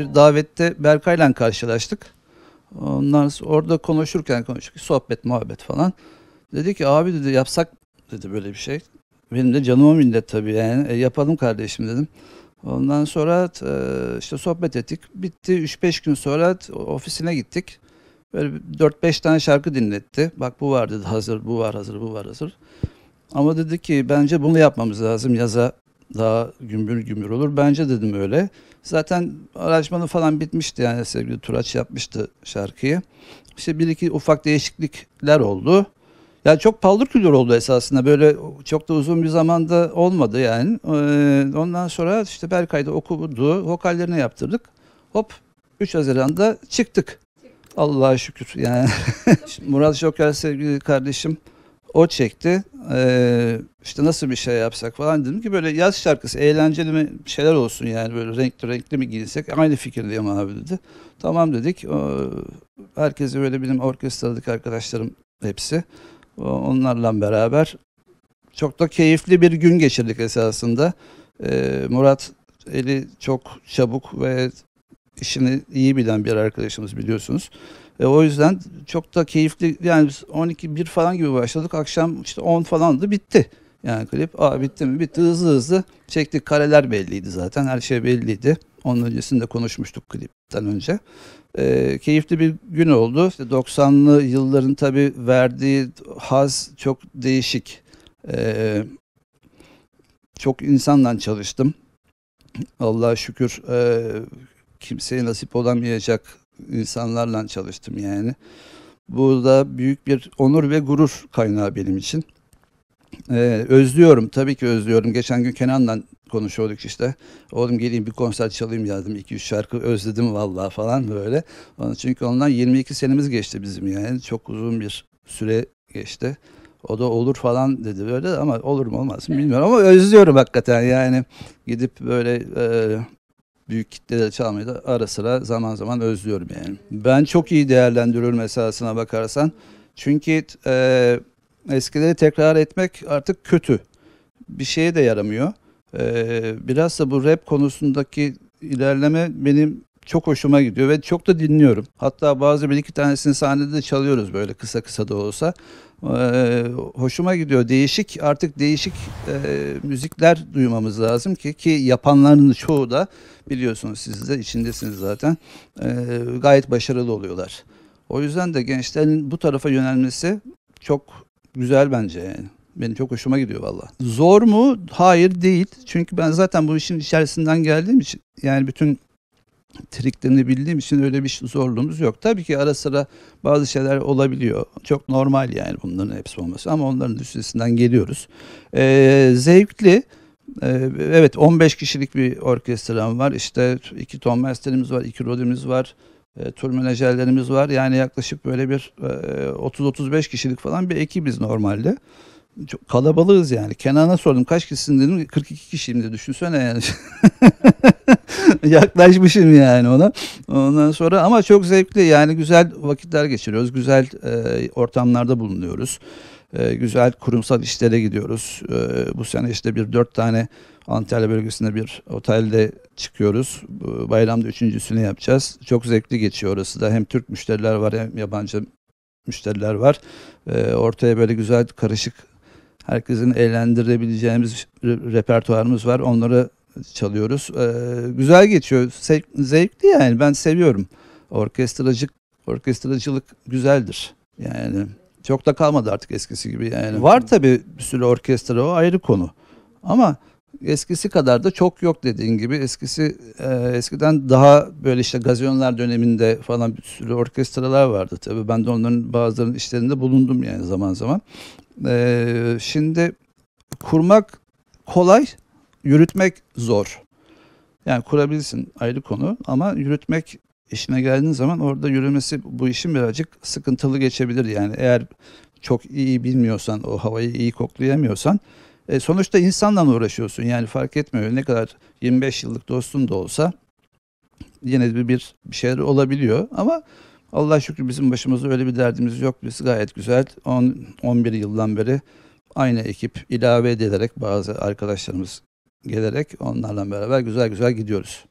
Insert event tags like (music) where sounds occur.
bir davette Berkay ile karşılaştık. ondan orada konuşurken konuştuk. Sohbet, muhabbet falan. Dedi ki abi dedi yapsak dedi böyle bir şey. Benim de canıma millet tabii yani. E, yapalım kardeşim dedim. Ondan sonra e, işte sohbet ettik. Bitti 3-5 gün sonra ofisine gittik. Böyle 4-5 tane şarkı dinletti. Bak bu var dedi hazır, bu var hazır, bu var hazır. Ama dedi ki bence bunu yapmamız lazım yaza daha gümbür gümbür olur. Bence dedim öyle. Zaten araşmanı falan bitmişti yani sevgili Turaç yapmıştı şarkıyı. İşte bir iki ufak değişiklikler oldu. Yani çok paldır küldür oldu esasında böyle çok da uzun bir zamanda olmadı yani. Ee, ondan sonra işte Berkay'da okudu, vokallerini yaptırdık. Hop 3 Haziran'da çıktık. Allah'a şükür yani. (laughs) Murat Şoker sevgili kardeşim o çekti. Ee, işte nasıl bir şey yapsak falan dedim ki böyle yaz şarkısı eğlenceli mi şeyler olsun yani böyle renkli renkli mi giyinsek aynı fikirdeyim abi dedi. Tamam dedik. O, herkesi böyle benim orkestradaki arkadaşlarım hepsi. onlarla beraber çok da keyifli bir gün geçirdik esasında. Ee, Murat eli çok çabuk ve işini iyi bilen bir arkadaşımız biliyorsunuz. E, o yüzden çok da keyifli yani biz 12 1 falan gibi başladık. Akşam işte 10 falandı bitti. Yani klip aa bitti mi bitti hızlı hızlı çektik kareler belliydi zaten her şey belliydi. Onun öncesinde konuşmuştuk klipten önce. E, keyifli bir gün oldu. İşte 90'lı yılların tabi verdiği haz çok değişik. E, çok insandan çalıştım. Allah'a şükür e, kimseye nasip olamayacak insanlarla çalıştım yani. bu da büyük bir onur ve gurur kaynağı benim için. Ee, özlüyorum tabii ki özlüyorum. Geçen gün Kenan'la konuşuyorduk işte. Oğlum geleyim bir konser çalayım yazdım. 2-3 şarkı özledim vallahi falan böyle. Çünkü ondan 22 senemiz geçti bizim yani. Çok uzun bir süre geçti. O da olur falan dedi böyle ama olur mu olmaz mı bilmiyorum ama özlüyorum hakikaten yani gidip böyle e, büyük kitleler çalmayı da ara sıra zaman zaman özlüyorum yani. Ben çok iyi değerlendirir meselesine bakarsan. Çünkü e, eskileri tekrar etmek artık kötü. Bir şeye de yaramıyor. E, biraz da bu rap konusundaki ilerleme benim çok hoşuma gidiyor ve çok da dinliyorum. Hatta bazı bir iki tanesini sahnede de çalıyoruz böyle kısa kısa da olsa. Ee, hoşuma gidiyor. Değişik artık değişik e, müzikler duymamız lazım ki ki yapanların çoğu da biliyorsunuz siz de içindesiniz zaten. Ee, gayet başarılı oluyorlar. O yüzden de gençlerin bu tarafa yönelmesi çok güzel bence yani. Benim çok hoşuma gidiyor valla. Zor mu? Hayır değil. Çünkü ben zaten bu işin içerisinden geldiğim için yani bütün triklenebildiğim için öyle bir zorluğumuz yok. Tabii ki ara sıra bazı şeyler olabiliyor. Çok normal yani bunların hepsi olması ama onların üstesinden geliyoruz. Ee, zevkli. Ee, evet 15 kişilik bir orkestram var. İşte iki ton var, iki rodimiz var. E, tur menajerlerimiz var. Yani yaklaşık böyle bir e, 30-35 kişilik falan bir ekibiz normalde. Çok kalabalığız yani. Kenan'a sordum kaç kişisin dedim. 42 kişiyim de düşünsene yani. (laughs) (laughs) yaklaşmışım yani ona. Ondan sonra ama çok zevkli yani güzel vakitler geçiriyoruz. Güzel e, ortamlarda bulunuyoruz. E, güzel kurumsal işlere gidiyoruz. E, bu sene işte bir dört tane Antalya bölgesinde bir otelde çıkıyoruz. bayramda üçüncüsünü yapacağız. Çok zevkli geçiyor orası da. Hem Türk müşteriler var hem yabancı müşteriler var. E, ortaya böyle güzel karışık herkesin eğlendirebileceğimiz repertuarımız var. Onları çalıyoruz. Ee, güzel geçiyor. zevkli yani ben seviyorum. Orkestracılık orkestracılık güzeldir. Yani çok da kalmadı artık eskisi gibi yani. Var tabii bir sürü orkestra o ayrı konu. Ama eskisi kadar da çok yok dediğin gibi. Eskisi e, eskiden daha böyle işte gazyonlar döneminde falan bir sürü orkestralar vardı tabii. Ben de onların bazılarının işlerinde bulundum yani zaman zaman. Ee, şimdi kurmak kolay yürütmek zor. Yani kurabilirsin ayrı konu ama yürütmek işine geldiğin zaman orada yürümesi bu işin birazcık sıkıntılı geçebilir. Yani eğer çok iyi bilmiyorsan, o havayı iyi koklayamıyorsan e, sonuçta insanla uğraşıyorsun. Yani fark etmiyor ne kadar 25 yıllık dostun da olsa yine bir, bir şeyler olabiliyor ama Allah şükür bizim başımızda öyle bir derdimiz yok. Biz gayet güzel 10 11 yıldan beri aynı ekip ilave edilerek bazı arkadaşlarımız gelerek onlarla beraber güzel güzel gidiyoruz.